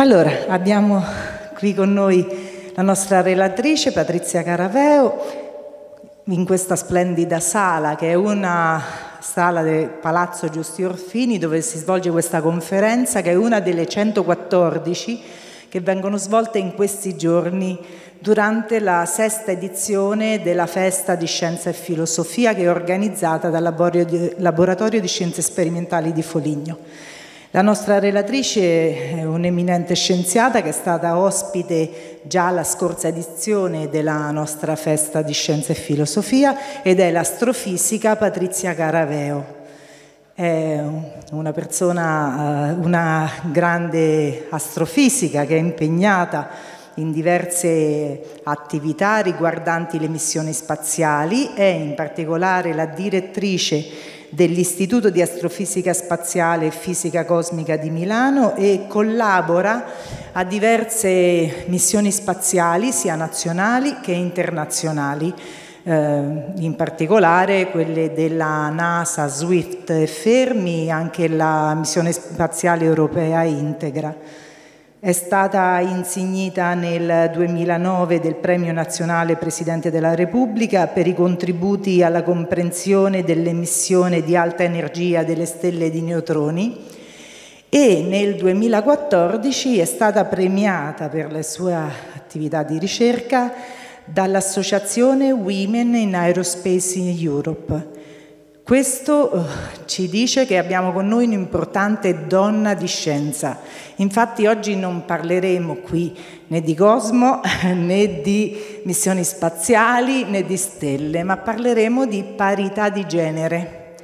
Allora, abbiamo qui con noi la nostra relatrice Patrizia Caraveo in questa splendida sala che è una sala del Palazzo Giusti Orfini dove si svolge questa conferenza che è una delle 114 che vengono svolte in questi giorni durante la sesta edizione della Festa di Scienza e Filosofia che è organizzata dal Laboratorio di Scienze Sperimentali di Foligno. La nostra relatrice è un'eminente scienziata che è stata ospite già alla scorsa edizione della nostra festa di scienza e filosofia ed è l'astrofisica Patrizia Caraveo. È una persona, eh, una grande astrofisica che è impegnata in diverse attività riguardanti le missioni spaziali, e in particolare la direttrice dell'Istituto di Astrofisica Spaziale e Fisica Cosmica di Milano e collabora a diverse missioni spaziali, sia nazionali che internazionali. Eh, in particolare quelle della NASA, SWIFT e Fermi, anche la missione spaziale europea Integra. È stata insignita nel 2009 del Premio Nazionale Presidente della Repubblica per i contributi alla comprensione dell'emissione di alta energia delle stelle di neutroni e nel 2014 è stata premiata per la sua attività di ricerca dall'associazione Women in Aerospace in Europe questo eh, ci dice che abbiamo con noi un'importante donna di scienza. Infatti oggi non parleremo qui né di cosmo né di missioni spaziali né di stelle, ma parleremo di parità di genere.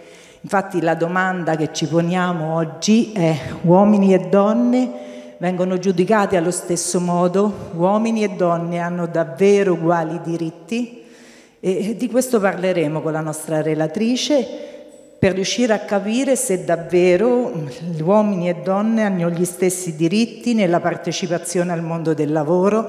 Infatti la domanda che ci poniamo oggi è uomini e donne vengono giudicati allo stesso modo? Uomini e donne hanno davvero uguali diritti? E di questo parleremo con la nostra relatrice per riuscire a capire se davvero mm, gli uomini e donne hanno gli stessi diritti nella partecipazione al mondo del lavoro,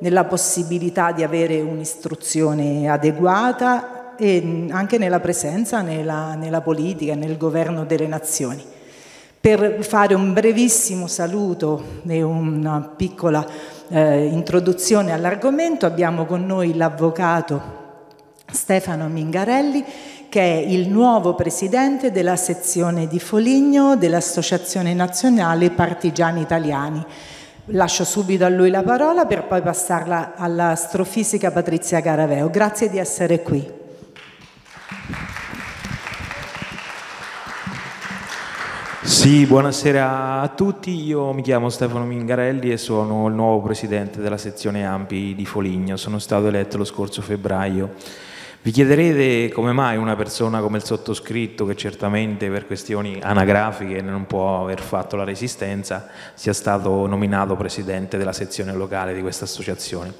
nella possibilità di avere un'istruzione adeguata e mm, anche nella presenza nella, nella politica e nel governo delle nazioni. Per fare un brevissimo saluto e una piccola eh, introduzione all'argomento abbiamo con noi l'avvocato Stefano Mingarelli, che è il nuovo presidente della sezione di Foligno dell'Associazione Nazionale Partigiani Italiani. Lascio subito a lui la parola per poi passarla all'astrofisica Patrizia Caraveo. Grazie di essere qui. Sì, buonasera a tutti, io mi chiamo Stefano Mingarelli e sono il nuovo presidente della sezione Ampi di Foligno, sono stato eletto lo scorso febbraio vi chiederete come mai una persona come il sottoscritto, che certamente per questioni anagrafiche non può aver fatto la resistenza, sia stato nominato presidente della sezione locale di questa associazione.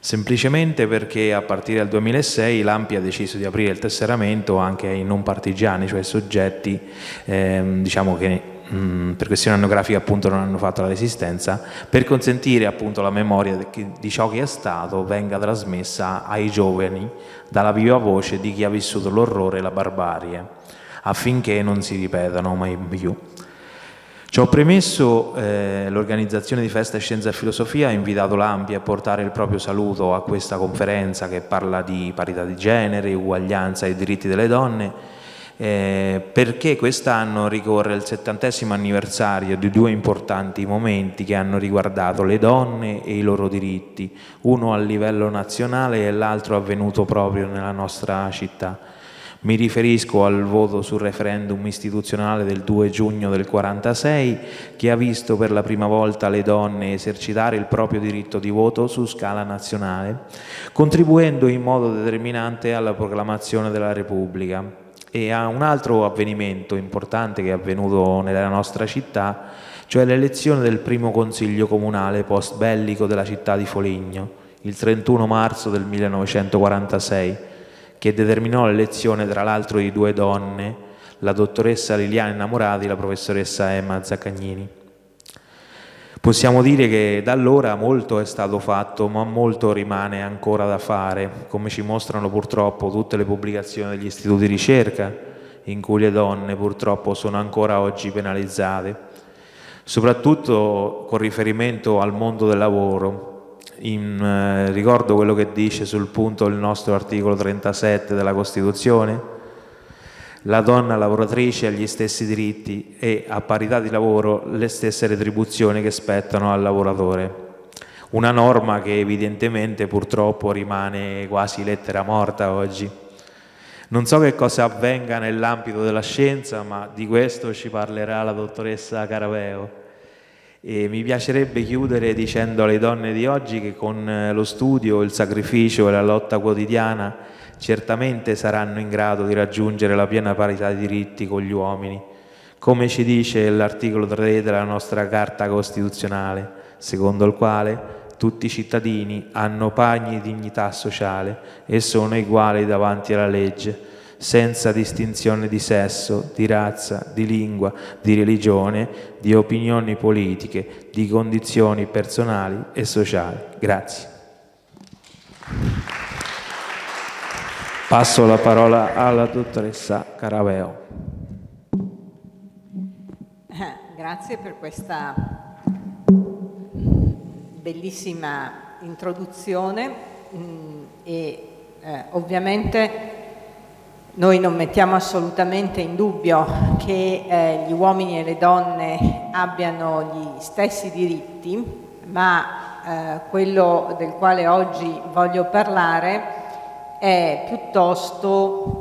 Semplicemente perché a partire dal 2006 l'AMPI ha deciso di aprire il tesseramento anche ai non partigiani, cioè soggetti ehm, diciamo che mh, mm, per questione anagrafica appunto non hanno fatto la resistenza, per consentire appunto la memoria di ciò che è stato venga trasmessa ai giovani dalla viva voce di chi ha vissuto l'orrore e la barbarie, affinché non si ripetano mai più. Ciò premesso, eh, l'organizzazione di Festa Scienza e Filosofia ha invitato l'Ampi a portare il proprio saluto a questa conferenza che parla di parità di genere, uguaglianza e diritti delle donne eh, perché quest'anno ricorre il settantesimo anniversario di due importanti momenti che hanno riguardato le donne e i loro diritti, uno a livello nazionale e l'altro avvenuto proprio nella nostra città. Mi riferisco al voto sul referendum istituzionale del 2 giugno del 1946 che ha visto per la prima volta le donne esercitare il proprio diritto di voto su scala nazionale, contribuendo in modo determinante alla proclamazione della Repubblica e a un altro avvenimento importante che è avvenuto nella nostra città, cioè l'elezione del primo consiglio comunale post bellico della città di Foligno, il 31 marzo del 1946, che determinò l'elezione tra l'altro di due donne, la dottoressa Liliana Innamorati e la professoressa Emma Zaccagnini. Possiamo dire che da allora molto è stato fatto, ma molto rimane ancora da fare, come ci mostrano purtroppo tutte le pubblicazioni degli istituti di ricerca, in cui le donne purtroppo sono ancora oggi penalizzate, soprattutto con riferimento al mondo del lavoro. In, eh, ricordo quello che dice sul punto il nostro articolo 37 della Costituzione, la donna lavoratrice ha gli stessi diritti e a parità di lavoro le stesse retribuzioni che spettano al lavoratore. Una norma che evidentemente purtroppo rimane quasi lettera morta oggi. Non so che cosa avvenga nell'ambito della scienza, ma di questo ci parlerà la dottoressa Caraveo. E mi piacerebbe chiudere dicendo alle donne di oggi che con eh, lo studio, il sacrificio e la lotta quotidiana certamente saranno in grado di raggiungere la piena parità di diritti con gli uomini, come ci dice l'articolo 3 della nostra Carta Costituzionale, secondo il quale tutti i cittadini hanno pari dignità sociale e sono uguali davanti alla legge, senza distinzione di sesso, di razza, di lingua, di religione, di opinioni politiche, di condizioni personali e sociali. Grazie. Passo la parola alla dottoressa Caraveo. Eh, grazie per questa bellissima introduzione mm, e eh, ovviamente noi non mettiamo assolutamente in dubbio che eh, gli uomini e le donne abbiano gli stessi diritti, ma eh, quello del quale oggi voglio parlare è è piuttosto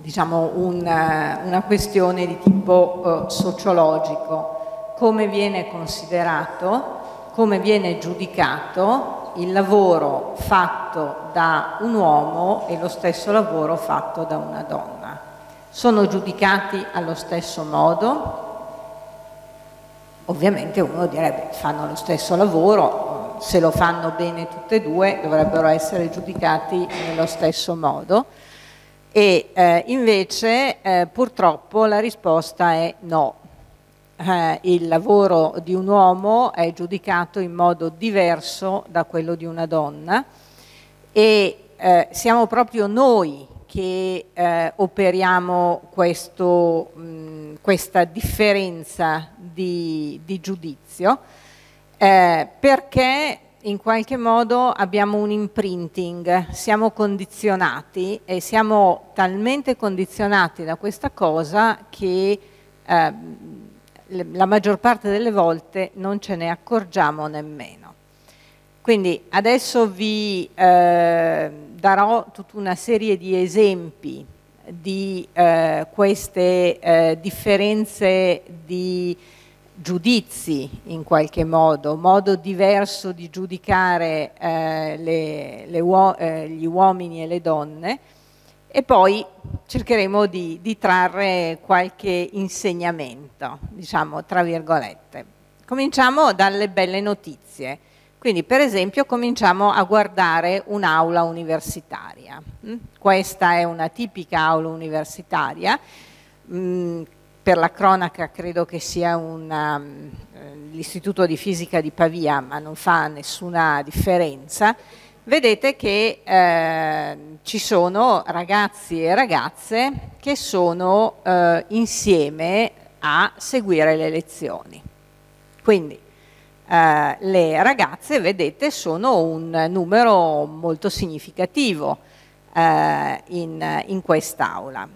diciamo, un, una questione di tipo eh, sociologico, come viene considerato, come viene giudicato il lavoro fatto da un uomo e lo stesso lavoro fatto da una donna. Sono giudicati allo stesso modo? Ovviamente uno direbbe fanno lo stesso lavoro, se lo fanno bene tutte e due dovrebbero essere giudicati nello stesso modo e eh, invece eh, purtroppo la risposta è no. Eh, il lavoro di un uomo è giudicato in modo diverso da quello di una donna e eh, siamo proprio noi che eh, operiamo questo, mh, questa differenza di, di giudizio eh, perché in qualche modo abbiamo un imprinting, siamo condizionati e siamo talmente condizionati da questa cosa che eh, la maggior parte delle volte non ce ne accorgiamo nemmeno. Quindi adesso vi eh, darò tutta una serie di esempi di eh, queste eh, differenze di giudizi in qualche modo, modo diverso di giudicare eh, le, le uo eh, gli uomini e le donne e poi cercheremo di, di trarre qualche insegnamento, diciamo tra virgolette. Cominciamo dalle belle notizie, quindi per esempio cominciamo a guardare un'aula universitaria. Mm? Questa è una tipica aula universitaria mm, per la cronaca credo che sia um, eh, l'Istituto di Fisica di Pavia, ma non fa nessuna differenza, vedete che eh, ci sono ragazzi e ragazze che sono eh, insieme a seguire le lezioni. Quindi eh, le ragazze, vedete, sono un numero molto significativo eh, in, in quest'aula.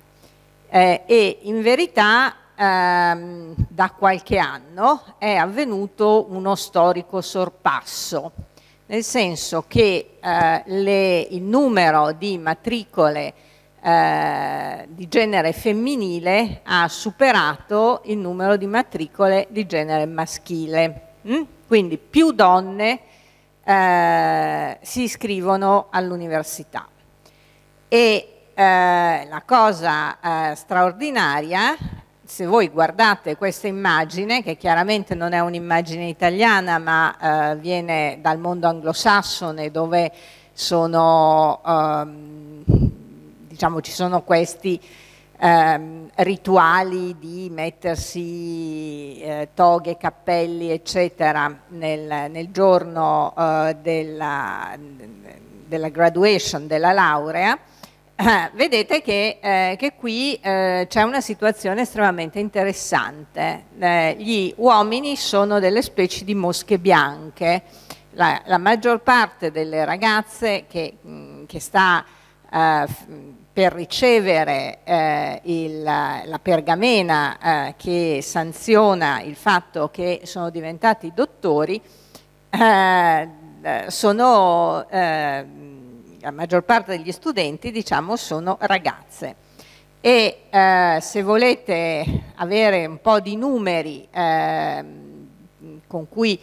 Eh, e in verità ehm, da qualche anno è avvenuto uno storico sorpasso, nel senso che eh, le, il numero di matricole eh, di genere femminile ha superato il numero di matricole di genere maschile. Mm? Quindi più donne eh, si iscrivono all'università. E eh, la cosa eh, straordinaria se voi guardate questa immagine, che chiaramente non è un'immagine italiana ma eh, viene dal mondo anglosassone dove sono, ehm, diciamo, ci sono questi ehm, rituali di mettersi eh, toghe, cappelli eccetera nel, nel giorno eh, della, della graduation, della laurea, eh, vedete che, eh, che qui eh, c'è una situazione estremamente interessante. Eh, gli uomini sono delle specie di mosche bianche. La, la maggior parte delle ragazze che, mh, mm, che sta eh, per ricevere eh, il, la pergamena eh, che sanziona il fatto che sono diventati dottori, eh, sono la maggior parte degli studenti diciamo, sono ragazze. E eh, se volete avere un po' di numeri eh, con cui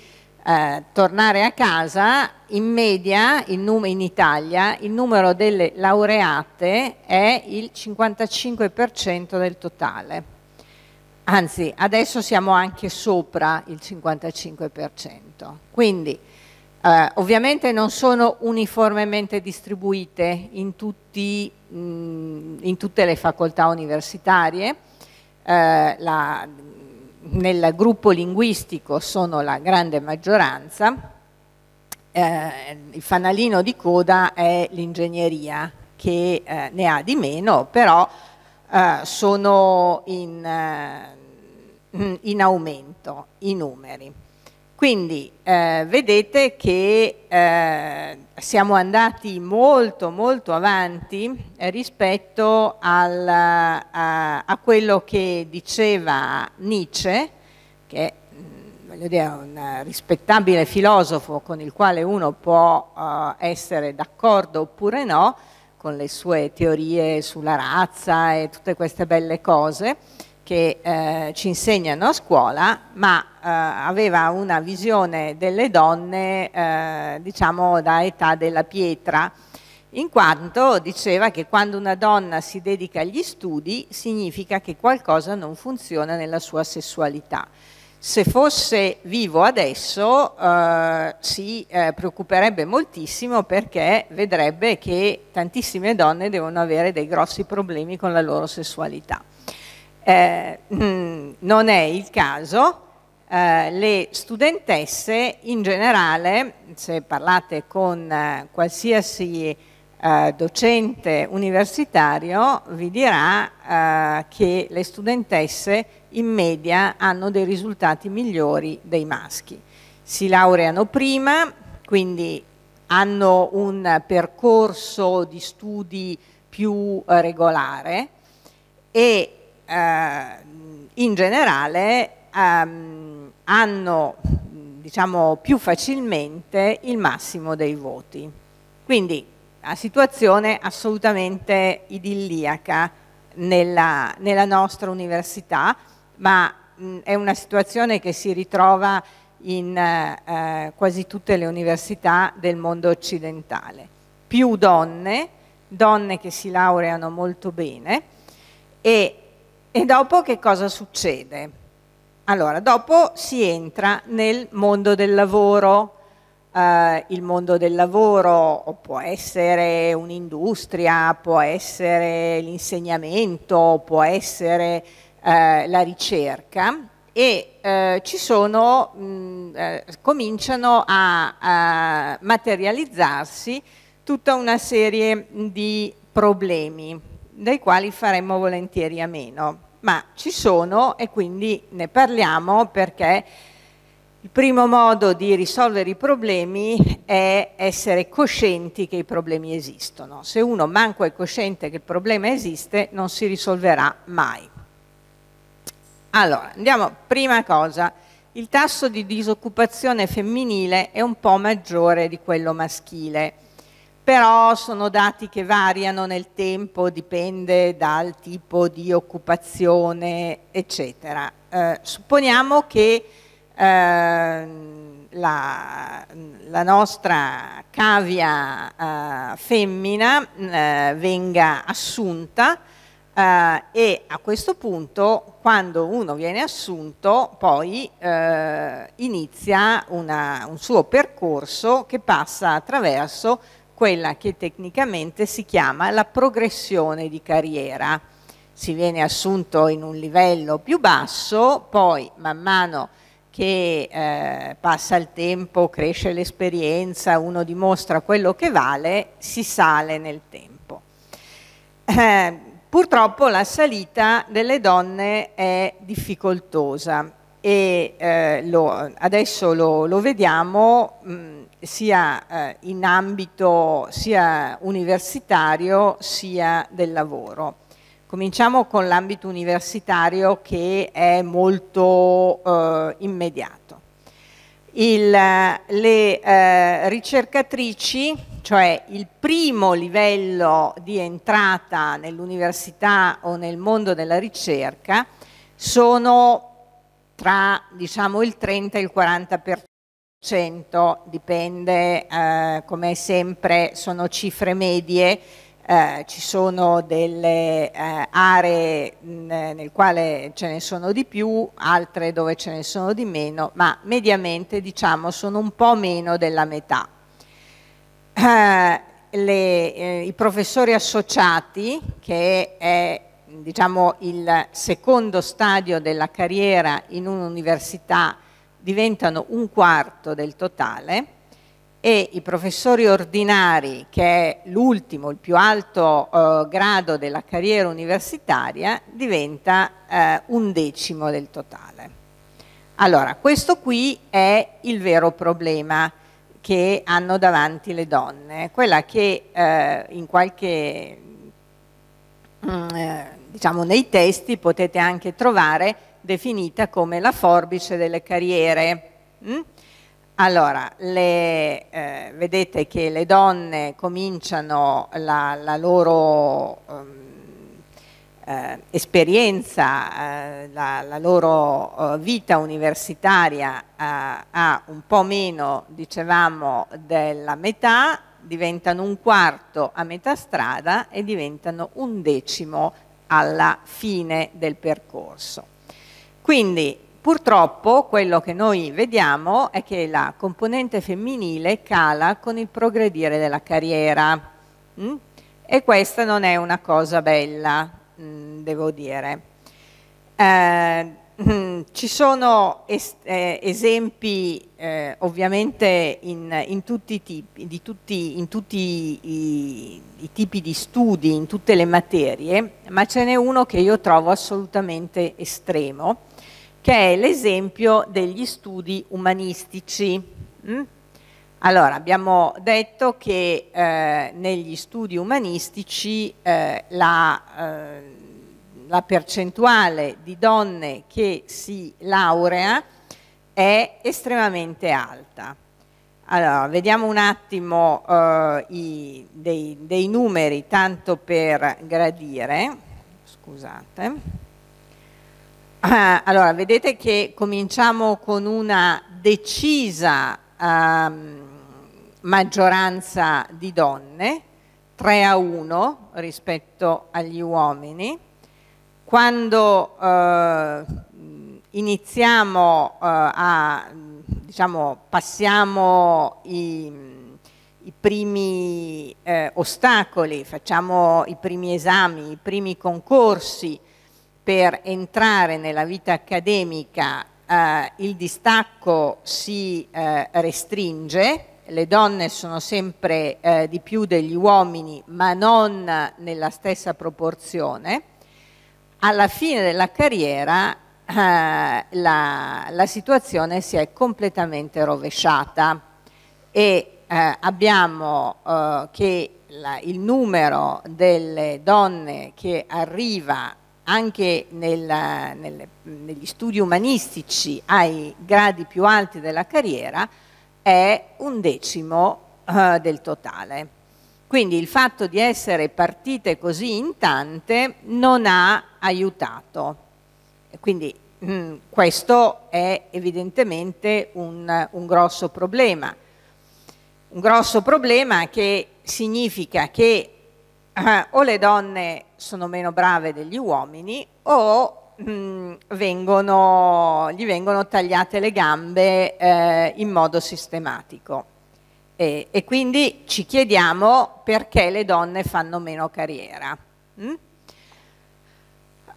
eh, tornare a casa, in media in, in, Italia il numero delle laureate è il 55% del totale. Anzi, adesso siamo anche sopra il 55%. Quindi eh, ovviamente non sono uniformemente distribuite in, tutti, mh, mm, in tutte le facoltà universitarie, eh, la, nel gruppo linguistico sono la grande maggioranza, eh, il fanalino di coda è l'ingegneria che eh, ne ha di meno, però eh, sono in, eh, in aumento i numeri. Quindi eh, vedete che eh, siamo andati molto molto avanti eh, rispetto al, a, eh, a, quello che diceva Nietzsche, che è mm, un rispettabile filosofo con il quale uno può uh, essere d'accordo oppure no, con le sue teorie sulla razza e tutte queste belle cose, che eh, ci insegnano a scuola, ma eh, aveva una visione delle donne, eh, diciamo, da età della pietra, in quanto diceva che quando una donna si dedica agli studi significa che qualcosa non funziona nella sua sessualità. Se fosse vivo adesso eh, si eh, preoccuperebbe moltissimo perché vedrebbe che tantissime donne devono avere dei grossi problemi con la loro sessualità eh, mm, non è il caso, eh, le studentesse in generale, se parlate con eh, qualsiasi eh, docente universitario, vi dirà eh, che le studentesse in media hanno dei risultati migliori dei maschi. Si laureano prima, quindi hanno un percorso di studi più eh, regolare e eh, in generale ehm, hanno diciamo, più facilmente il massimo dei voti. Quindi la situazione assolutamente idilliaca nella, nella nostra università, ma mh, è una situazione che si ritrova in eh, quasi tutte le università del mondo occidentale. Più donne, donne che si laureano molto bene e e dopo che cosa succede? Allora, dopo si entra nel mondo del lavoro. Uh, il mondo del lavoro può essere un'industria, può essere l'insegnamento, può essere uh, la ricerca e uh, ci sono, mh, cominciano a, a materializzarsi tutta una serie di problemi dai quali faremmo volentieri a meno, ma ci sono e quindi ne parliamo perché il primo modo di risolvere i problemi è essere coscienti che i problemi esistono. Se uno manco è cosciente che il problema esiste, non si risolverà mai. Allora, andiamo, prima cosa, il tasso di disoccupazione femminile è un po' maggiore di quello maschile però sono dati che variano nel tempo, dipende dal tipo di occupazione, eccetera. Eh, supponiamo che eh, la, la, nostra cavia eh, femmina mm, eh, venga assunta eh, e a questo punto quando uno viene assunto poi eh, inizia una, un suo percorso che passa attraverso quella che tecnicamente si chiama la progressione di carriera. Si viene assunto in un livello più basso, poi man mano che eh, passa il tempo, cresce l'esperienza, uno dimostra quello che vale, si sale nel tempo. Eh, purtroppo la salita delle donne è difficoltosa e eh, lo, adesso lo, lo vediamo mh, mm, sia eh, in ambito sia universitario sia del lavoro. Cominciamo con l'ambito universitario che è molto eh, immediato. Il, le eh, ricercatrici, cioè il primo livello di entrata nell'università o nel mondo della ricerca, sono tra diciamo, il 30 e il 40%, dipende, eh, come sempre sono cifre medie, eh, ci sono delle eh, aree nel quale ce ne sono di più, altre dove ce ne sono di meno, ma mediamente diciamo sono un po' meno della metà. Eh, le, eh, I professori associati, che è diciamo, il secondo stadio della carriera in un'università diventano un quarto del totale e i professori ordinari, che è l'ultimo, il più alto eh, grado della carriera universitaria, diventa eh, un decimo del totale. Allora, questo qui è il vero problema che hanno davanti le donne, quella che eh, in qualche mm, eh, diciamo, nei testi potete anche trovare definita come la forbice delle carriere. Mm? Allora, le, eh, vedete che le donne cominciano la, la loro um, eh, esperienza, eh, la, la, loro eh, vita universitaria eh, a un po' meno, dicevamo, della metà, diventano un quarto a metà strada e diventano un decimo alla fine del percorso. Quindi purtroppo quello che noi vediamo è che la componente femminile cala con il progredire della carriera mm? e questa non è una cosa bella, mm, devo dire. Eh, Mm, ci sono es eh, esempi eh, ovviamente in, in, tutti tipi, tutti, in, tutti, i, i tipi di studi, in tutte le materie, ma ce n'è uno che io trovo assolutamente estremo, che è l'esempio degli studi umanistici. Mm? Allora, abbiamo detto che eh, negli studi umanistici eh, la eh, la percentuale di donne che si laurea è estremamente alta. Allora, vediamo un attimo eh, i, dei, dei, numeri, tanto per gradire. Scusate. Ah, allora, vedete che cominciamo con una decisa eh, maggioranza di donne, 3 a 1 rispetto agli uomini quando eh, iniziamo eh, a, diciamo, passiamo i, i primi eh, ostacoli, facciamo i primi esami, i primi concorsi per entrare nella vita accademica, eh, il distacco si eh, restringe, le donne sono sempre eh, di più degli uomini, ma non nella stessa proporzione alla fine della carriera eh, la, la, situazione si è completamente rovesciata e eh, abbiamo eh, che la, il numero delle donne che arriva anche nel, nel, negli studi umanistici ai gradi più alti della carriera è un decimo eh, del totale. Quindi il fatto di essere partite così in tante non ha aiutato. Quindi mm, questo è evidentemente un, un grosso problema. Un grosso problema che significa che eh, o le donne sono meno brave degli uomini o mh, mm, vengono, gli vengono tagliate le gambe eh, in modo sistematico. E, e, quindi ci chiediamo perché le donne fanno meno carriera. Mm?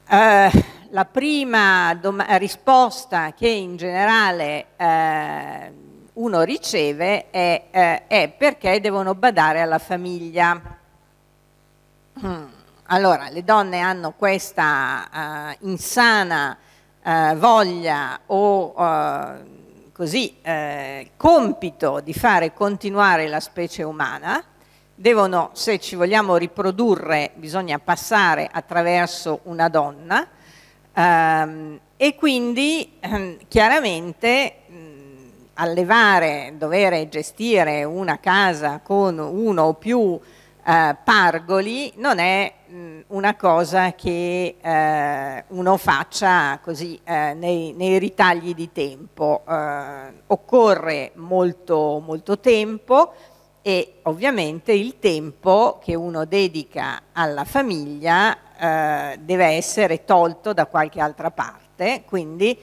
Eh, la prima risposta che in generale eh, uno riceve è, eh, è, perché devono badare alla famiglia. Mm. Allora, le donne hanno questa eh, insana eh, voglia o eh, così eh, compito di fare continuare la specie umana, devono, se ci vogliamo riprodurre, bisogna passare attraverso una donna ehm, e quindi ehm, chiaramente mh, allevare, dovere gestire una casa con uno o più eh, pargoli non è Mm, una cosa che eh, uno faccia così eh, nei, nei, ritagli di tempo. Eh, occorre molto, molto tempo e ovviamente il tempo che uno dedica alla famiglia eh, deve essere tolto da qualche altra parte, quindi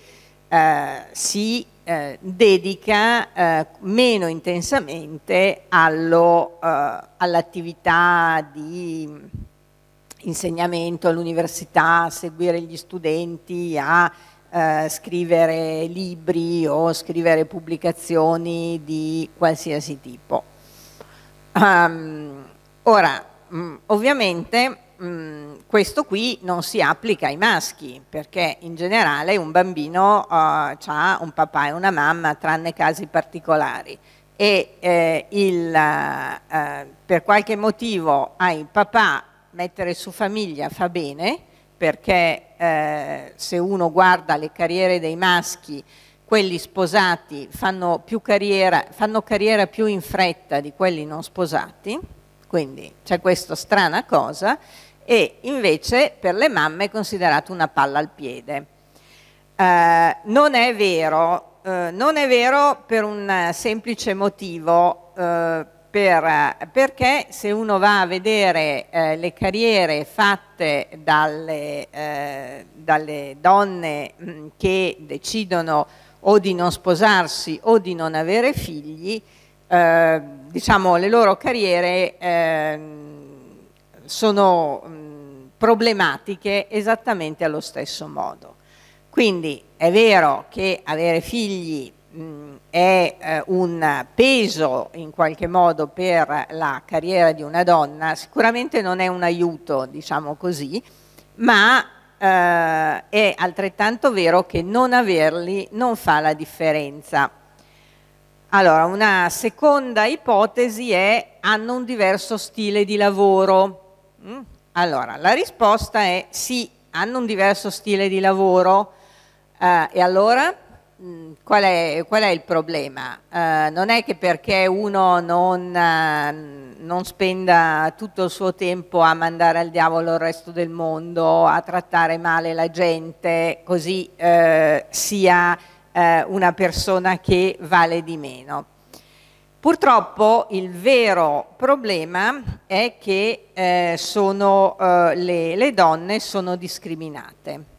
eh, si eh, dedica eh, meno intensamente all'attività all di insegnamento all'università, a seguire gli studenti, a eh, scrivere libri o scrivere pubblicazioni di qualsiasi tipo. Um, ora, mh, mm, ovviamente mh, mm, questo qui non si applica ai maschi, perché in generale un bambino uh, eh, ha un papà e una mamma, tranne casi particolari e eh, il, eh, per qualche motivo ai papà mettere su famiglia fa bene perché eh, se uno guarda le carriere dei maschi, quelli sposati fanno, carriera, fanno carriera più in fretta di quelli non sposati, quindi c'è questa strana cosa, e invece per le mamme è considerato una palla al piede. Eh, non è vero, eh, non è vero per un semplice motivo, eh, per, perché se uno va a vedere eh, le carriere fatte dalle, eh, dalle donne mh, mm, che decidono o di non sposarsi o di non avere figli, eh, diciamo le loro carriere ehm, sono mh, mm, problematiche esattamente allo stesso modo. Quindi è vero che avere figli mh, mm, è eh, un peso in qualche modo per la carriera di una donna, sicuramente non è un aiuto, diciamo così, ma eh, è altrettanto vero che non averli non fa la differenza. Allora, una seconda ipotesi è hanno un diverso stile di lavoro. Mm? Allora, la risposta è sì, hanno un diverso stile di lavoro eh, e allora Mm, qual è, qual è, il problema? Eh, non è che perché uno non, eh, non, spenda tutto il suo tempo a mandare al diavolo il resto del mondo, a trattare male la gente, così eh, sia eh, una persona che vale di meno. Purtroppo il vero problema è che eh, sono, eh, le, le donne sono discriminate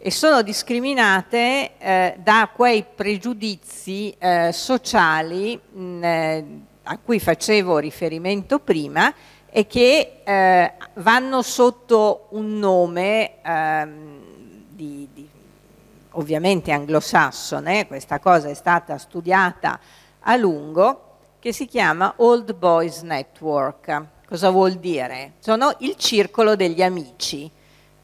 e sono discriminate eh, da quei pregiudizi eh, sociali mh, eh, a cui facevo riferimento prima e che eh, vanno sotto un nome ehm, di, di, ovviamente anglosassone, questa cosa è stata studiata a lungo, che si chiama Old Boys Network. Cosa vuol dire? Sono il circolo degli amici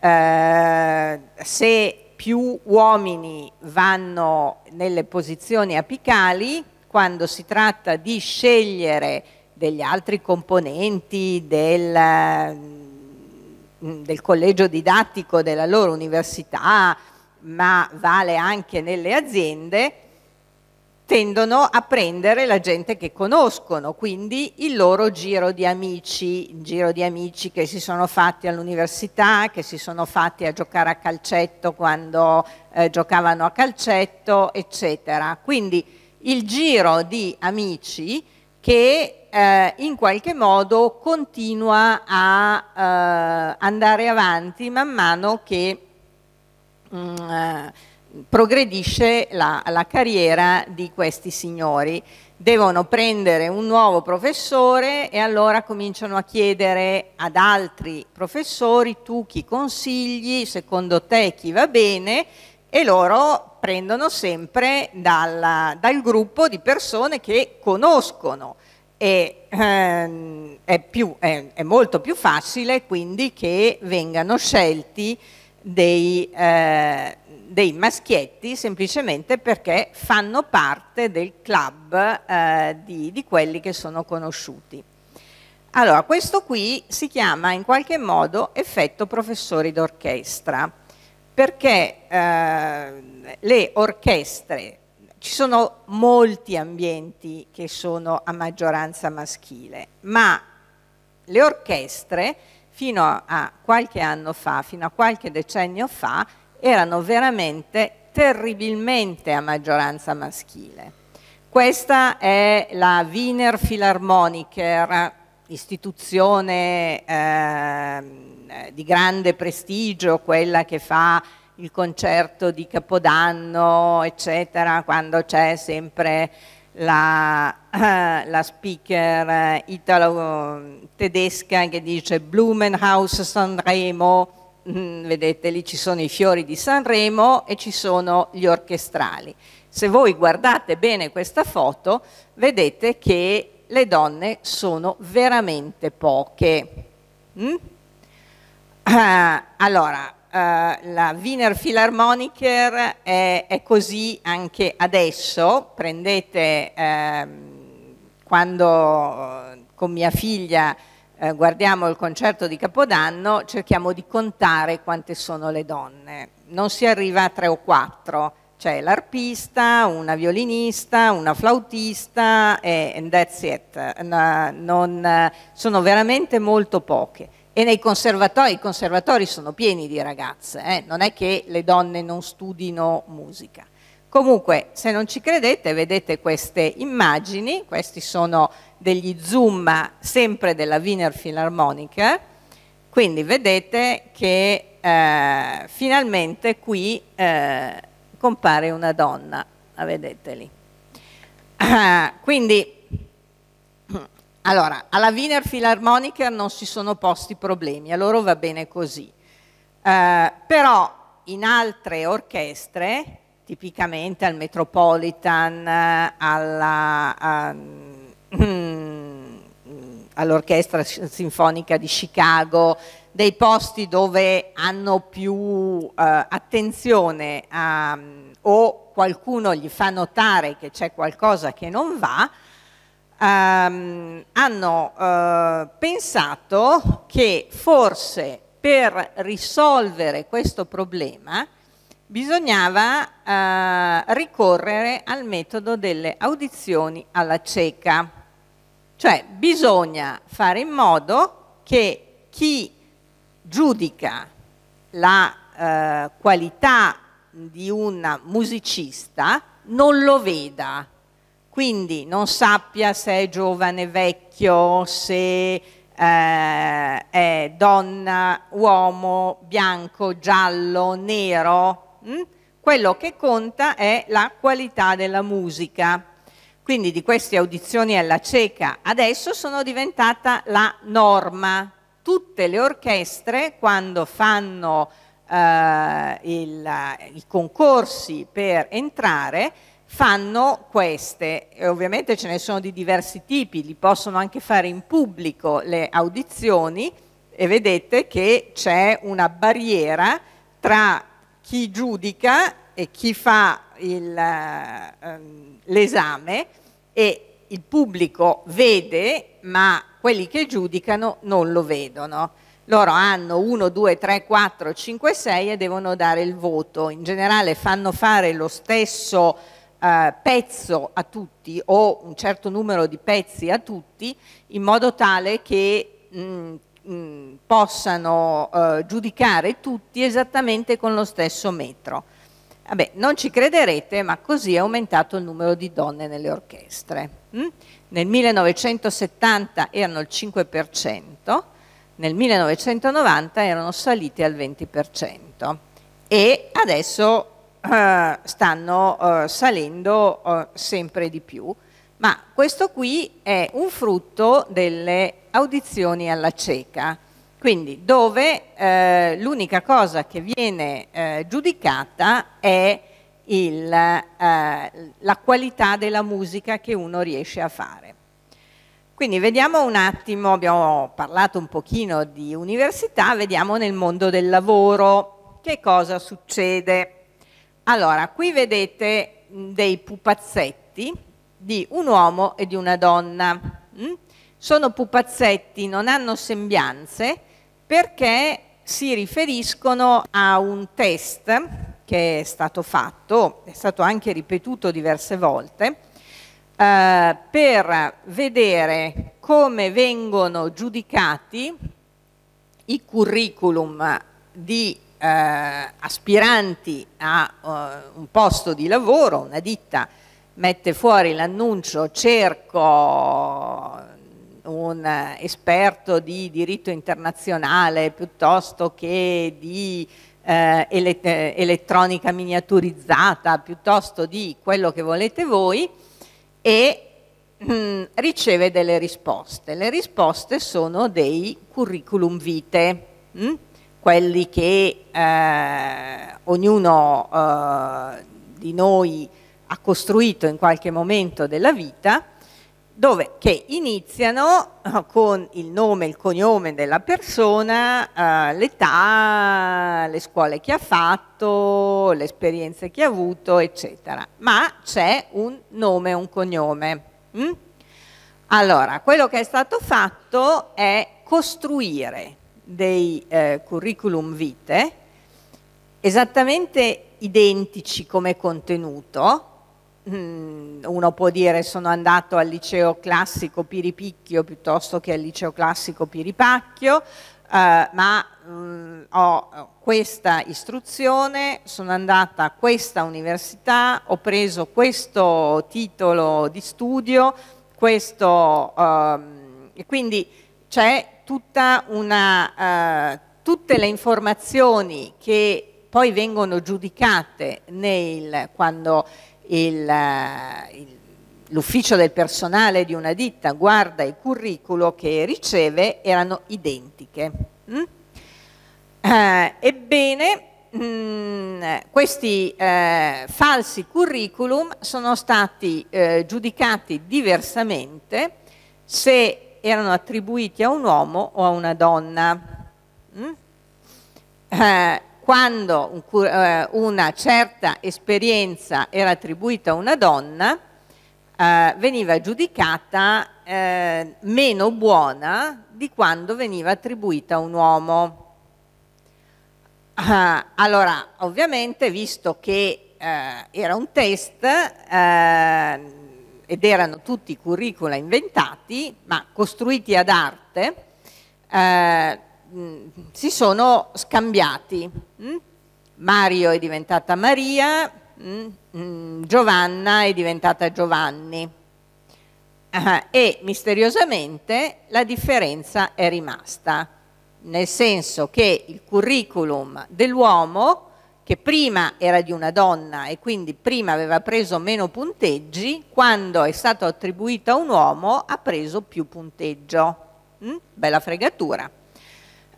eh, se più uomini vanno nelle posizioni apicali, quando si tratta di scegliere degli altri componenti del, mm, del collegio didattico della loro università, ma vale anche nelle aziende, tendono a prendere la gente che conoscono, quindi il loro giro di amici, il giro di amici che si sono fatti all'università, che si sono fatti a giocare a calcetto quando eh, giocavano a calcetto, eccetera. Quindi il giro di amici che eh, in qualche modo continua a eh, andare avanti man mano che... Mh, mm, eh, progredisce la, la, carriera di questi signori. Devono prendere un nuovo professore e allora cominciano a chiedere ad altri professori tu chi consigli, secondo te chi va bene e loro prendono sempre dalla, dal gruppo di persone che conoscono e ehm, è, più, è, è molto più facile quindi che vengano scelti dei, eh, dei maschietti semplicemente perché fanno parte del club eh, di, di quelli che sono conosciuti. Allora, questo qui si chiama in qualche modo effetto professori d'orchestra, perché eh, le orchestre, ci sono molti ambienti che sono a maggioranza maschile, ma le orchestre fino a qualche anno fa, fino a qualche decennio fa, erano veramente terribilmente a maggioranza maschile. Questa è la Wiener Philharmoniker, istituzione eh, di grande prestigio, quella che fa il concerto di Capodanno, eccetera, quando c'è sempre la, eh, la speaker eh, italo-tedesca che dice Blumenhaus Sanremo, Mm, vedete lì ci sono i fiori di Sanremo e ci sono gli orchestrali. Se voi guardate bene questa foto vedete che le donne sono veramente poche. Mm? Ah, allora, Uh, la Wiener Philharmoniker è, è, così anche adesso, prendete ehm, quando con mia figlia eh, guardiamo il concerto di Capodanno cerchiamo di contare quante sono le donne. Non si arriva a tre o quattro, c'è l'arpista, una violinista, una flautista e and that's it. non, sono veramente molto poche. E nei conservatori, i conservatori sono pieni di ragazze, eh? non è che le donne non studino musica. Comunque, se non ci credete, vedete queste immagini, questi sono degli zoom sempre della Wiener Philharmoniker, quindi vedete che eh, finalmente qui eh, compare una donna, la vedete lì. Ah, quindi, allora, alla Wiener Philharmoniker non si sono posti problemi, a loro va bene così. Eh, però in altre orchestre tipicamente al Metropolitan, ehm, mm, all'Orchestra Sinfonica di Chicago, dei posti dove hanno più eh, attenzione a, ehm, o qualcuno gli fa notare che c'è qualcosa che non va, ehm, hanno eh, pensato che forse per risolvere questo problema bisognava eh, ricorrere al metodo delle audizioni alla cieca, cioè bisogna fare in modo che chi giudica la eh, qualità di un musicista non lo veda, quindi non sappia se è giovane, vecchio, se eh, è donna, uomo, bianco, giallo, nero, Mm? quello che conta è la qualità della musica. Quindi di queste audizioni alla cieca adesso sono diventata la norma. Tutte le orchestre quando fanno eh, il, i concorsi per entrare fanno queste e ovviamente ce ne sono di diversi tipi, li possono anche fare in pubblico le audizioni e vedete che c'è una barriera tra chi giudica e chi fa eh, ehm, l'esame e il pubblico vede, ma quelli che giudicano non lo vedono. Loro hanno 1, 2, 3, 4, 5, 6 e devono dare il voto. In generale fanno fare lo stesso eh, pezzo a tutti o un certo numero di pezzi a tutti in modo tale che mh, mm, possano eh, giudicare tutti esattamente con lo stesso metro. Vabbè, non ci crederete, ma così è aumentato il numero di donne nelle orchestre. Hm? Nel 1970 erano il 5%, nel 1990 erano salite al 20% e adesso eh, stanno eh, salendo eh, sempre di più ma questo qui è un frutto delle audizioni alla cieca, quindi dove eh, l'unica cosa che viene eh, giudicata è il, eh, la qualità della musica che uno riesce a fare. Quindi vediamo un attimo, abbiamo parlato un pochino di università, vediamo nel mondo del lavoro che cosa succede. Allora, qui vedete mm, dei pupazzetti di un uomo e di una donna. Mm? Sono pupazzetti, non hanno sembianze perché si riferiscono a un test che è stato fatto, è stato anche ripetuto diverse volte, eh, per vedere come vengono giudicati i curriculum di eh, aspiranti a uh, un posto di lavoro, una ditta mette fuori l'annuncio cerco un esperto di diritto internazionale piuttosto che di eh, elett eh, elettronica miniaturizzata, piuttosto di quello che volete voi e mh, mm, riceve delle risposte. Le risposte sono dei curriculum vitae, mh? Mm? quelli che eh, ognuno eh, di noi ha costruito in qualche momento della vita, dove, che iniziano eh, con il nome e il cognome della persona, eh, l'età, le scuole che ha fatto, le esperienze che ha avuto, eccetera. Ma c'è un nome e un cognome. Mm? Allora, quello che è stato fatto è costruire dei eh, curriculum vitae esattamente identici come contenuto, Mm, uno può dire sono andato al liceo classico Piripicchio piuttosto che al liceo classico Piripacchio, eh, ma mh, mm, ho questa istruzione, sono andata a questa università, ho preso questo titolo di studio, questo, eh, quindi c'è tutta una, eh, tutte le informazioni che poi vengono giudicate nel, quando eh, l'ufficio del personale di una ditta guarda il curriculum che riceve, erano identiche. Mm? Eh, ebbene, mh, mm, questi eh, falsi curriculum sono stati eh, giudicati diversamente se erano attribuiti a un uomo o a una donna. Mm? Eh, quando un, eh, una certa esperienza era attribuita a una donna, eh, veniva giudicata eh, meno buona di quando veniva attribuita a un uomo. Ah, allora, ovviamente, visto che eh, era un test eh, ed erano tutti curricula inventati, ma costruiti ad arte, eh, Mm, si sono scambiati. Mm? Mario è diventata Maria, mm, Giovanna è diventata Giovanni ah, e misteriosamente la differenza è rimasta, nel senso che il curriculum dell'uomo che prima era di una donna e quindi prima aveva preso meno punteggi, quando è stato attribuito a un uomo ha preso più punteggio. Bella fregatura.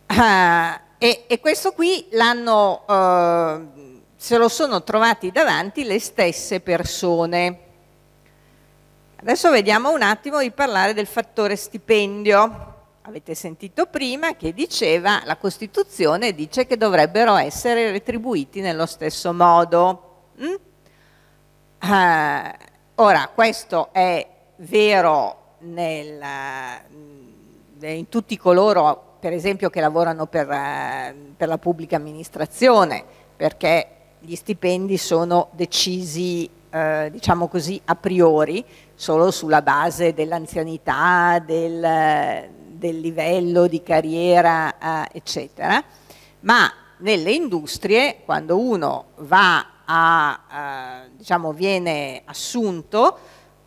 Eh, e, e, questo qui l'hanno, eh, se lo sono trovati davanti le stesse persone. Adesso vediamo un attimo di parlare del fattore stipendio. Avete sentito prima che diceva, la Costituzione dice che dovrebbero essere retribuiti nello stesso modo. Mm? Uh, ora, questo è vero nel, eh, in tutti coloro per esempio che lavorano per, eh, per la pubblica amministrazione, perché gli stipendi sono decisi eh, diciamo così a priori solo sulla base dell'anzianità, del, del, livello di carriera eh, eccetera, ma nelle industrie quando uno va a, eh, diciamo, viene assunto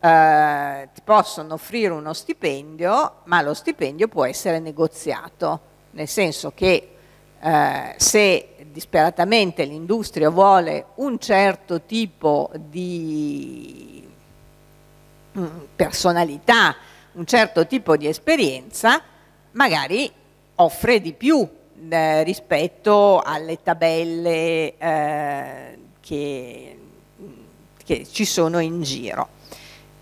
eh, ti possono offrire uno stipendio, ma lo stipendio può essere negoziato, nel senso che eh, se disperatamente l'industria vuole un certo tipo di mm, personalità, un certo tipo di esperienza, magari offre di più eh, rispetto alle tabelle eh, che, che ci sono in giro.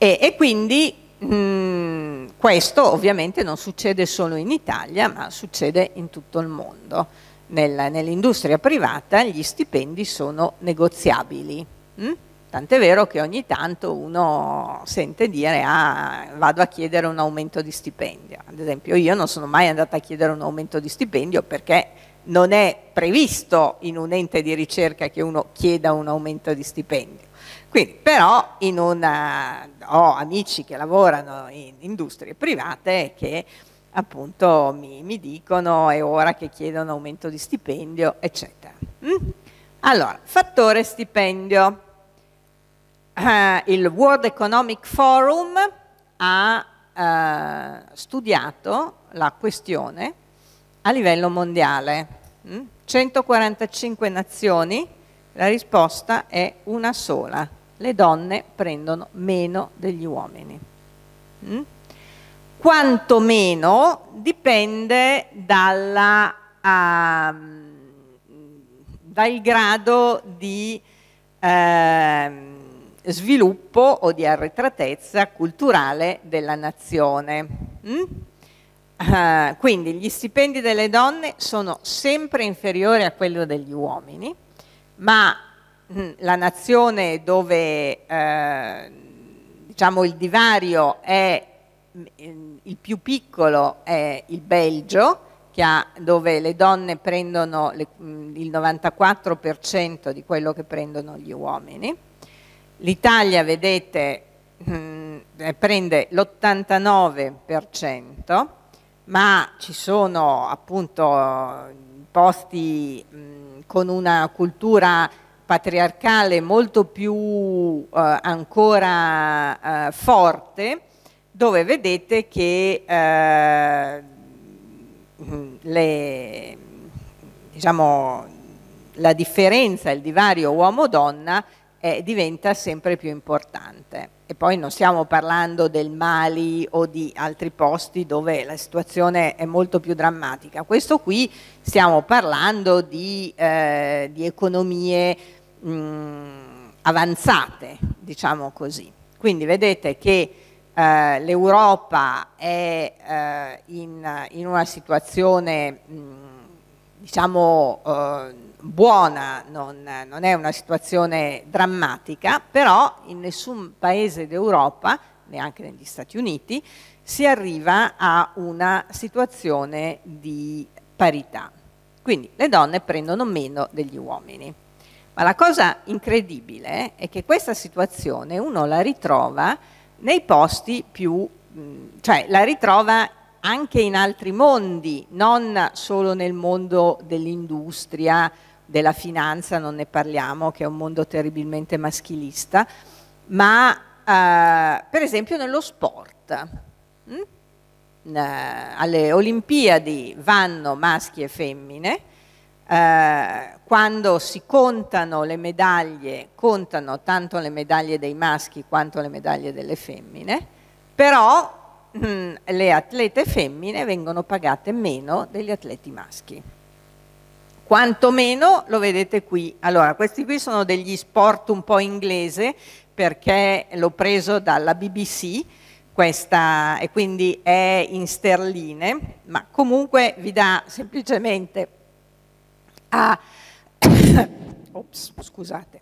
E, e quindi mh, mm, questo ovviamente non succede solo in Italia, ma succede in tutto il mondo. Nel, nell'industria privata gli stipendi sono negoziabili. Mh? Mm? Tant'è vero che ogni tanto uno sente dire ah, vado a chiedere un aumento di stipendio. Ad esempio io non sono mai andata a chiedere un aumento di stipendio perché non è previsto in un ente di ricerca che uno chieda un aumento di stipendio. Quindi, però una, eh, ho amici che lavorano in industrie private che appunto mi, mi, dicono è ora che chiedono aumento di stipendio, eccetera. Mm? Allora, fattore stipendio. Uh, il World Economic Forum ha uh, studiato la questione a livello mondiale. Mm? 145 nazioni, la risposta è una sola, le donne prendono meno degli uomini. Mm? Quanto meno dipende dalla, uh, dal grado di eh, sviluppo o di arretratezza culturale della nazione. Mm? Uh, quindi gli stipendi delle donne sono sempre inferiori a quelli degli uomini, ma Mm, la nazione dove eh, diciamo il divario è mm, il più piccolo è il Belgio, ha, dove le donne prendono le, mm, il 94% di quello che prendono gli uomini. L'Italia, vedete, mh, eh, prende l'89%, ma ci sono appunto posti mh, con una cultura patriarcale molto più eh, ancora eh, forte, dove vedete che eh, mm, le, diciamo, la differenza, il divario uomo-donna eh, diventa sempre più importante. E poi non stiamo parlando del Mali o di altri posti dove la situazione è molto più drammatica. Questo qui stiamo parlando di, eh, di economie mh, mm, avanzate, diciamo così. Quindi vedete che eh, l'Europa è eh, in, in, una situazione mh, mm, diciamo eh, buona, non, non, è una situazione drammatica, però in nessun paese d'Europa, neanche negli Stati Uniti, si arriva a una situazione di parità. Quindi le donne prendono meno degli uomini. Ma la cosa incredibile è che questa situazione uno la ritrova nei posti più, cioè la ritrova anche in altri mondi, non solo nel mondo dell'industria, della finanza, non ne parliamo, che è un mondo terribilmente maschilista, ma eh, per esempio nello sport. Mm? Eh, alle Olimpiadi vanno maschi e femmine, eh, quando si contano le medaglie, contano tanto le medaglie dei maschi quanto le medaglie delle femmine, però mh, mm, le atlete femmine vengono pagate meno degli atleti maschi. Quanto meno lo vedete qui. Allora, questi qui sono degli sport un po' inglese perché l'ho preso dalla BBC, questa, e quindi è in sterline, ma comunque vi dà semplicemente a, ops, scusate,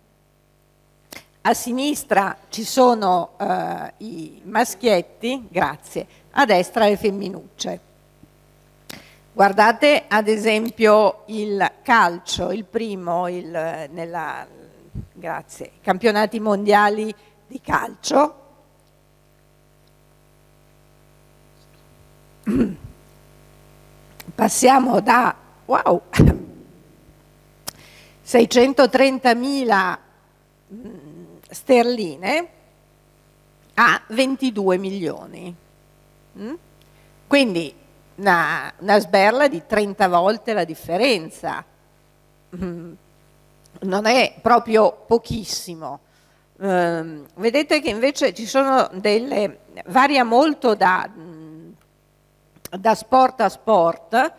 a sinistra ci sono eh, i maschietti, grazie, a destra le femminucce. Guardate ad esempio il calcio, il primo, il, nella, grazie, campionati mondiali di calcio. Passiamo da, wow, 630.000 mm, sterline a 22 milioni. Mm? Quindi una, una, sberla di 30 volte la differenza. Mm. Non è proprio pochissimo. Ehm, vedete che invece ci sono delle, varia molto da, da sport a sport,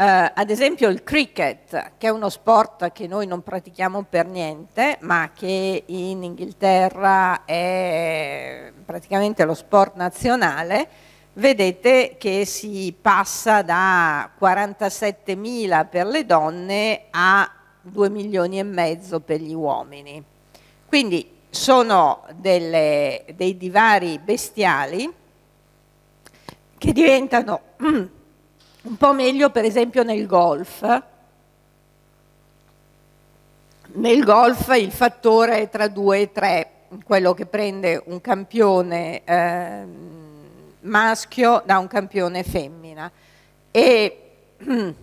Uh, ad esempio il cricket, che è uno sport che noi non pratichiamo per niente, ma che in Inghilterra è praticamente lo sport nazionale, vedete che si passa da 47.000 per le donne a 2 milioni e mezzo per gli uomini. Quindi sono delle, dei divari bestiali che diventano un po' meglio per esempio nel golf. Nel golf il fattore è tra 2 e 3, quello che prende un campione eh, maschio da un campione femmina. E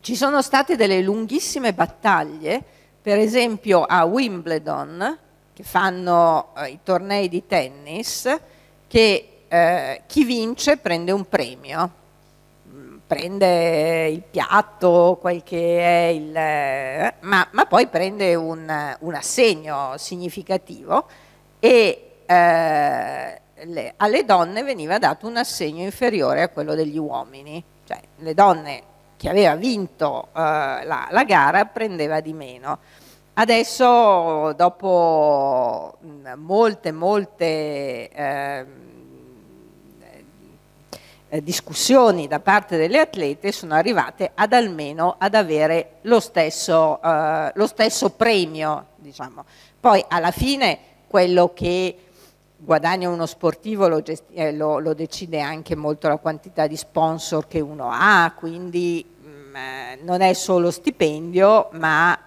ci sono state delle lunghissime battaglie, per esempio a Wimbledon, che fanno eh, i tornei di tennis, che eh, chi vince prende un premio prende il piatto, quel che è il... ma, ma poi prende un, un, assegno significativo e eh, le, alle donne veniva dato un assegno inferiore a quello degli uomini, cioè le donne che aveva vinto eh, la, la, gara prendeva di meno. Adesso, dopo mm, molte, molte... Eh, eh, discussioni da parte delle atlete sono arrivate ad almeno ad avere lo stesso, eh, lo stesso premio. Diciamo. Poi alla fine quello che guadagna uno sportivo lo, eh, lo, lo, decide anche molto la quantità di sponsor che uno ha, quindi mh, mm, eh, non è solo stipendio, ma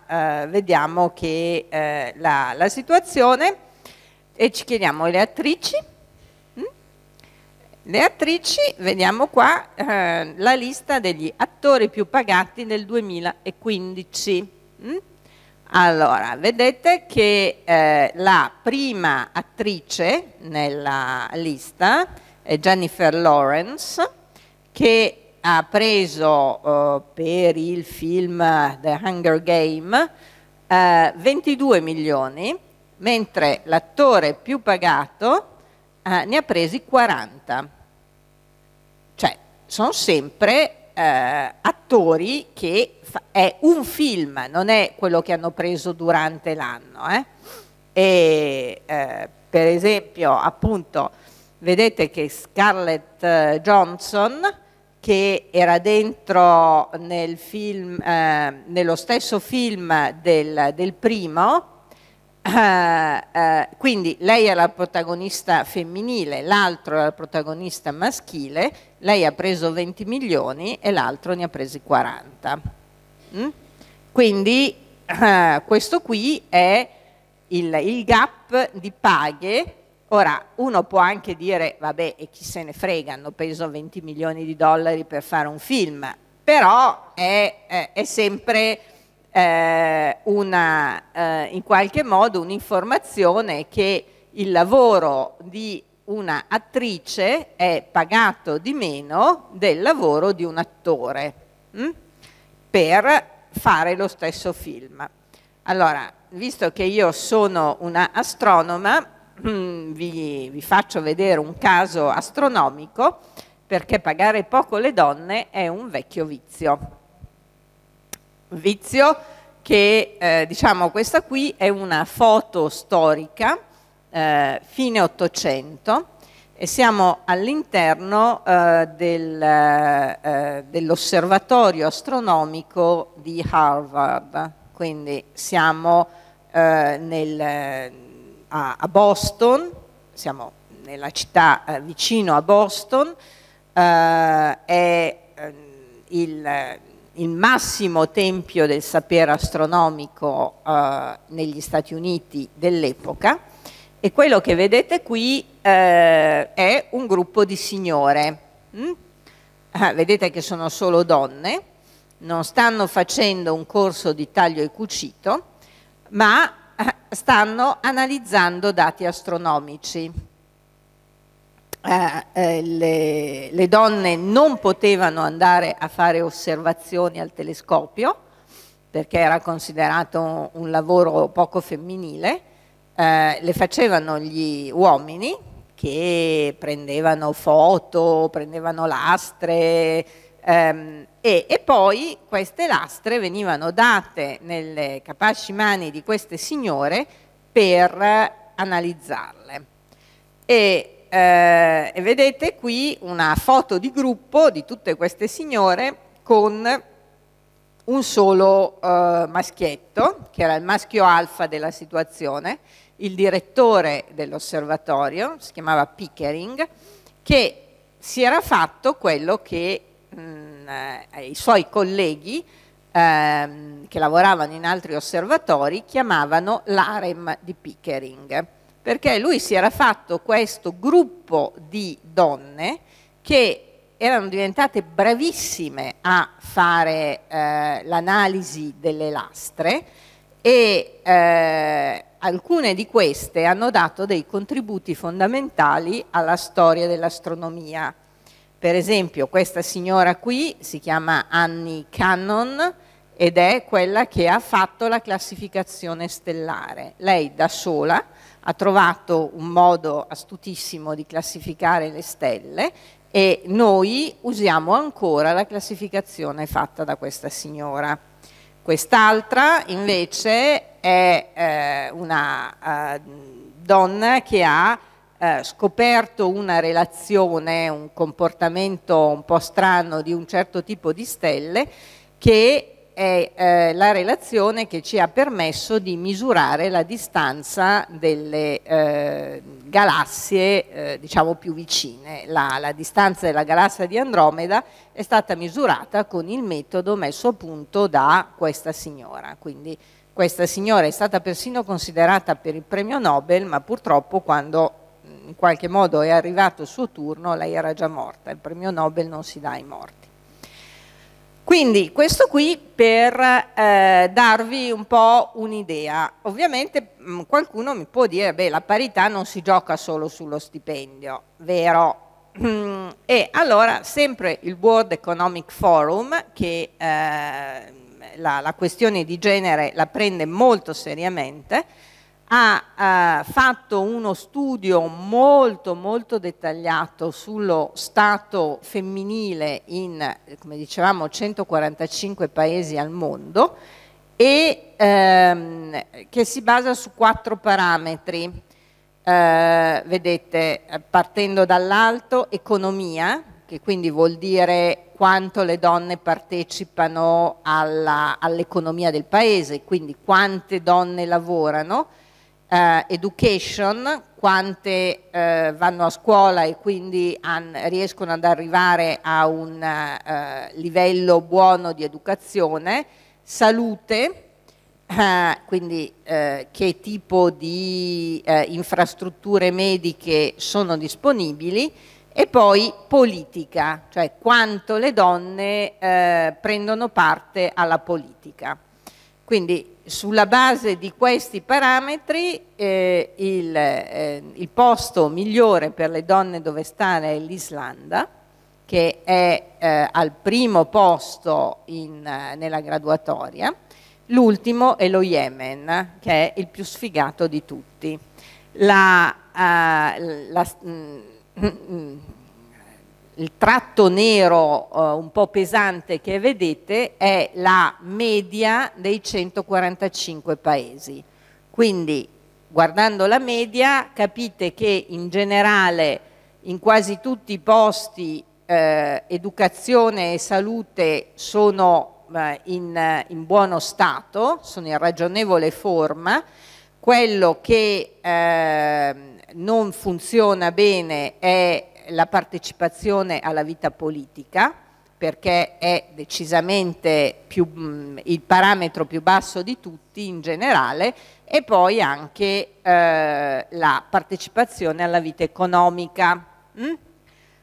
eh, vediamo che la, la situazione e ci chiediamo le attrici le attrici, vediamo qua eh, la lista degli attori più pagati nel 2015. Mm? Allora, vedete che eh, la prima attrice nella lista è Jennifer Lawrence, che ha preso eh, per il film The Hunger Game eh, 22 milioni, mentre l'attore più pagato eh, ne ha presi 40. Cioè, sono sempre eh, attori che è un film, non è quello che hanno preso durante l'anno. Eh. E, eh, per esempio, appunto, vedete che Scarlett eh, Johnson, che era dentro nel film, eh, nello stesso film del, del primo, Uh, uh, quindi lei è la protagonista femminile, l'altro è la protagonista maschile, lei ha preso 20 milioni e l'altro ne ha presi 40. Mm? Quindi uh, questo qui è il, il, gap di paghe. Ora, uno può anche dire, vabbè, e chi se ne frega, hanno preso 20 milioni di dollari per fare un film, però è, è, è sempre eh, una, eh, in qualche modo un'informazione che il lavoro di una attrice è pagato di meno del lavoro di un attore mh? Mm, per fare lo stesso film. Allora, visto che io sono una astronoma, mm, vi, vi, faccio vedere un caso astronomico perché pagare poco le donne è un vecchio vizio vizio che eh, diciamo questa qui è una foto storica eh, fine 800 e siamo all'interno eh, del, eh, dell'osservatorio astronomico di Harvard, quindi siamo eh, nel, a, a, Boston, siamo nella città eh, vicino a Boston, è ehm, il il massimo tempio del sapere astronomico eh, negli Stati Uniti dell'epoca e quello che vedete qui eh, è un gruppo di signore. Mm? Ah, vedete che sono solo donne, non stanno facendo un corso di taglio e cucito, ma eh, stanno analizzando dati astronomici eh, eh, le, le, donne non potevano andare a fare osservazioni al telescopio perché era considerato un lavoro poco femminile, eh, le facevano gli uomini che prendevano foto, prendevano lastre ehm, e, e, poi queste lastre venivano date nelle capaci mani di queste signore per analizzarle. E eh, e vedete qui una foto di gruppo di tutte queste signore con un solo eh, maschietto, che era il maschio alfa della situazione, il direttore dell'osservatorio, si chiamava Pickering, che si era fatto quello che mh, mm, eh, i suoi colleghi ehm, che lavoravano in altri osservatori chiamavano l'AREM di Pickering perché lui si era fatto questo gruppo di donne che erano diventate bravissime a fare eh, l'analisi delle lastre e eh, alcune di queste hanno dato dei contributi fondamentali alla storia dell'astronomia. Per esempio questa signora qui si chiama Annie Cannon ed è quella che ha fatto la classificazione stellare. Lei da sola ha trovato un modo astutissimo di classificare le stelle e noi usiamo ancora la classificazione fatta da questa signora. Quest'altra invece è eh, una eh, donna che ha eh, scoperto una relazione, un comportamento un po' strano di un certo tipo di stelle che è eh, la relazione che ci ha permesso di misurare la distanza delle eh, galassie eh, diciamo più vicine. La, la, distanza della galassia di Andromeda è stata misurata con il metodo messo a punto da questa signora. Quindi questa signora è stata persino considerata per il premio Nobel, ma purtroppo quando mm, in qualche modo è arrivato il suo turno lei era già morta. Il premio Nobel non si dà ai morti. Quindi questo qui per eh, darvi un po' un'idea. Ovviamente mh, mm, qualcuno mi può dire, beh, la parità non si gioca solo sullo stipendio, vero? Mm, e allora sempre il World Economic Forum, che eh, la, la questione di genere la prende molto seriamente, ha eh, fatto uno studio molto molto dettagliato sullo stato femminile in, come dicevamo, 145 paesi al mondo e ehm, che si basa su quattro parametri. Eh, vedete, partendo dall'alto, economia, che quindi vuol dire quanto le donne partecipano all'economia all del paese, quindi quante donne lavorano, eh, education, quante eh, vanno a scuola e quindi an, riescono ad arrivare a un eh, livello buono di educazione, salute, eh, quindi eh, che tipo di eh, infrastrutture mediche sono disponibili e poi politica, cioè quanto le donne prendono parte alla politica. Quindi sulla base di questi parametri eh, il, eh, il, posto migliore per le donne dove stare è l'Islanda, che è eh, al primo posto in, eh, nella graduatoria, l'ultimo è lo Yemen, che è il più sfigato di tutti. La, uh, la, mm, mm, mm il tratto nero eh, un po' pesante che vedete è la media dei 145 paesi. Quindi guardando la media capite che in generale in quasi tutti i posti eh, educazione e salute sono eh, in, in, buono stato, sono in ragionevole forma, quello che ehm, non funziona bene è la partecipazione alla vita politica perché è decisamente più, mm, il parametro più basso di tutti in generale e poi anche eh, la partecipazione alla vita economica. Mm?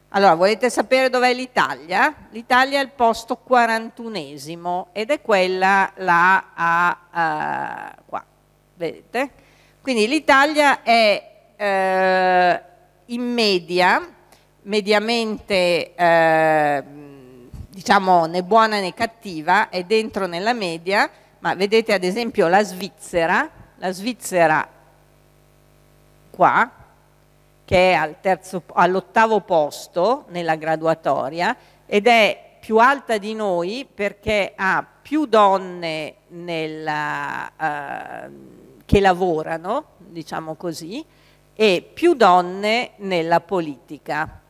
Allora, volete sapere dov'è l'Italia? L'Italia è al posto 41esimo ed è quella là a, uh, qua, vedete? Quindi l'Italia è eh, in media mediamente eh, diciamo né buona né cattiva, è dentro nella media, ma vedete ad esempio la Svizzera, la Svizzera qua, che è al all'ottavo posto nella graduatoria ed è più alta di noi perché ha più donne nella, eh, che lavorano, diciamo così, e più donne nella politica.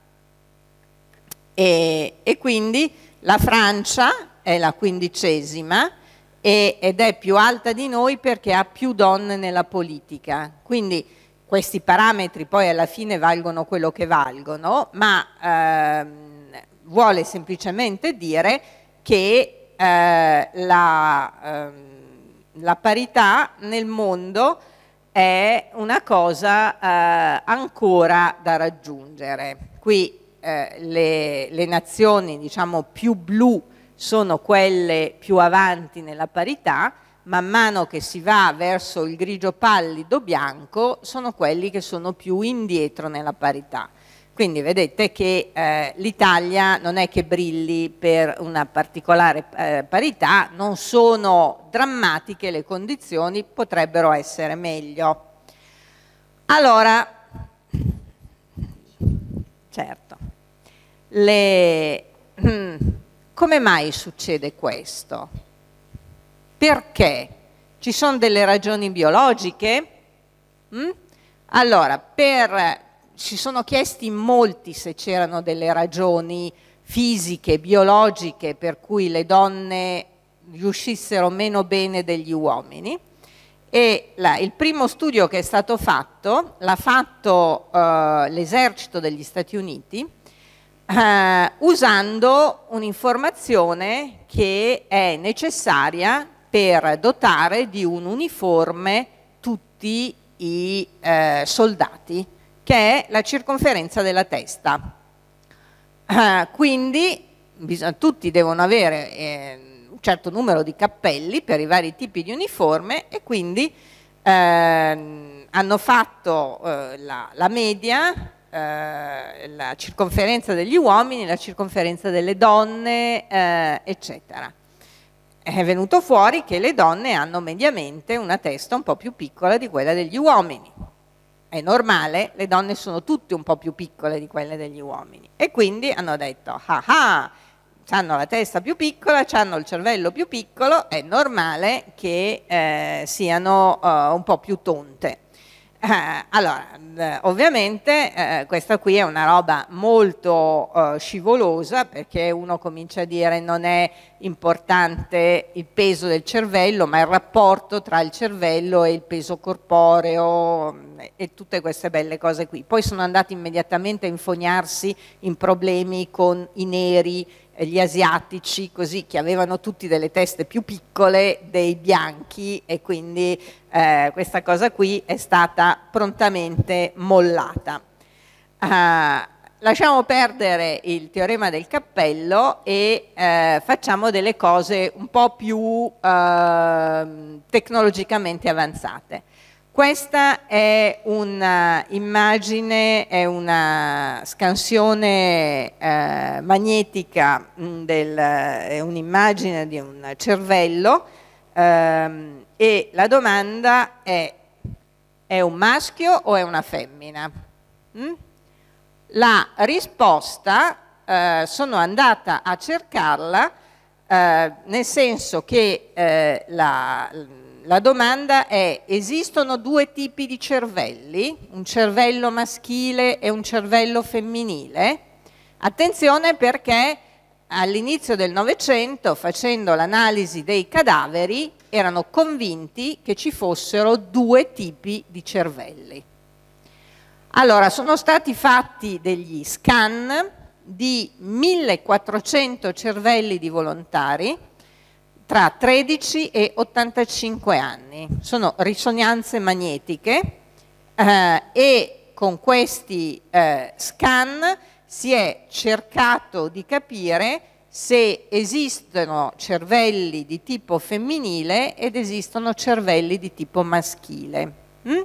E, e quindi la Francia è la quindicesima e, ed è più alta di noi perché ha più donne nella politica. Quindi questi parametri poi alla fine valgono quello che valgono, ma ehm, vuole semplicemente dire che eh, la, ehm, la, parità nel mondo è una cosa eh, ancora da raggiungere. Qui eh, le, le, nazioni diciamo, più blu sono quelle più avanti nella parità, man mano che si va verso il grigio pallido bianco sono quelli che sono più indietro nella parità. Quindi vedete che eh, l'Italia non è che brilli per una particolare eh, parità, non sono drammatiche le condizioni, potrebbero essere meglio. Allora, certo le... Hmm, come mai succede questo? Perché? Ci sono delle ragioni biologiche? Hmm? Allora, per... ci sono chiesti molti se c'erano delle ragioni fisiche, biologiche, per cui le donne riuscissero meno bene degli uomini. E la, il primo studio che è stato fatto l'ha fatto eh, l'esercito degli Stati Uniti eh, usando un'informazione che è necessaria per dotare di un uniforme tutti i eh, soldati, che è la circonferenza della testa. Eh, quindi tutti devono avere eh, un certo numero di cappelli per i vari tipi di uniforme e quindi ehm, hanno fatto eh, la, la media eh, la circonferenza degli uomini, la circonferenza delle donne, eh, eccetera. È venuto fuori che le donne hanno mediamente una testa un po' più piccola di quella degli uomini. È normale, le donne sono tutte un po' più piccole di quelle degli uomini. E quindi hanno detto, ah ah, hanno la testa più piccola, hanno il cervello più piccolo, è normale che eh, siano uh, un po' più tonte. Eh, allora, ovviamente eh, questa qui è una roba molto eh, scivolosa perché uno comincia a dire non è importante il peso del cervello, ma il rapporto tra il cervello e il peso corporeo mm, e tutte queste belle cose qui. Poi sono andati immediatamente a infognarsi in problemi con i neri, eh, gli asiatici, così che avevano tutti delle teste più piccole dei bianchi e quindi eh, questa cosa qui è stata prontamente mollata. Uh, lasciamo perdere il teorema del cappello e eh, facciamo delle cose un po' più eh, tecnologicamente avanzate. Questa è un'immagine, eh, è una scansione eh, magnetica, mm, del, eh, è un'immagine di un cervello ehm, e la domanda è è un maschio o è una femmina? Mm? La risposta eh, sono andata a cercarla eh, nel senso che eh, la la domanda è, esistono due tipi di cervelli, un cervello maschile e un cervello femminile? Attenzione perché all'inizio del Novecento, facendo l'analisi dei cadaveri, erano convinti che ci fossero due tipi di cervelli. Allora, sono stati fatti degli scan di 1400 cervelli di volontari, tra 13 e 85 anni. Sono risonanze magnetiche eh, e con questi eh, scan si è cercato di capire se esistono cervelli di tipo femminile ed esistono cervelli di tipo maschile. Mm?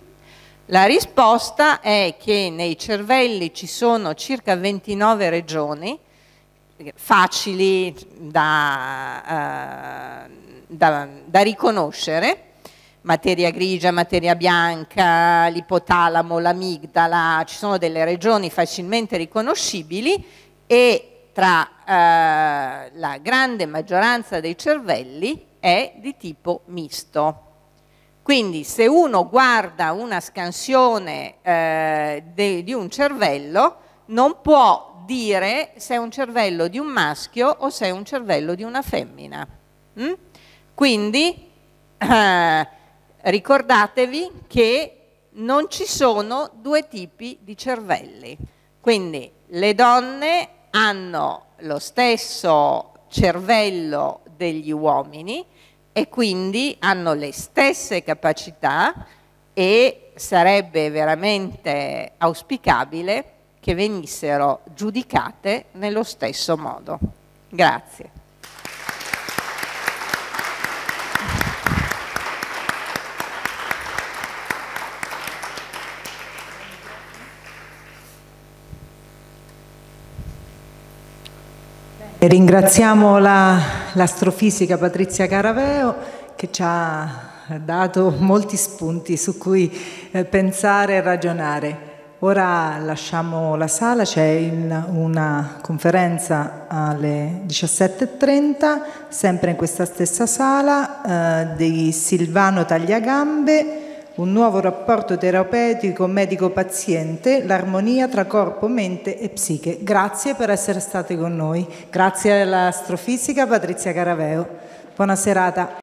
La risposta è che nei cervelli ci sono circa 29 regioni, facili da, eh, da, da riconoscere, materia grigia, materia bianca, l'ipotalamo, l'amigdala, ci sono delle regioni facilmente riconoscibili e tra eh, la grande maggioranza dei cervelli è di tipo misto. Quindi se uno guarda una scansione eh, de, di un cervello non può dire se è un cervello di un maschio o se è un cervello di una femmina. Mm? Quindi eh, ricordatevi che non ci sono due tipi di cervelli. Quindi le donne hanno lo stesso cervello degli uomini e quindi hanno le stesse capacità e sarebbe veramente auspicabile che venissero giudicate nello stesso modo. Grazie. Ringraziamo l'astrofisica la, Patrizia Caraveo che ci ha dato molti spunti su cui eh, pensare e ragionare. Ora lasciamo la sala, c'è una conferenza alle 17.30, sempre in questa stessa sala, eh, di Silvano Tagliagambe, un nuovo rapporto terapeutico medico-paziente, l'armonia tra corpo, mente e psiche. Grazie per essere stati con noi, grazie all'astrofisica Patrizia Caraveo. Buona serata.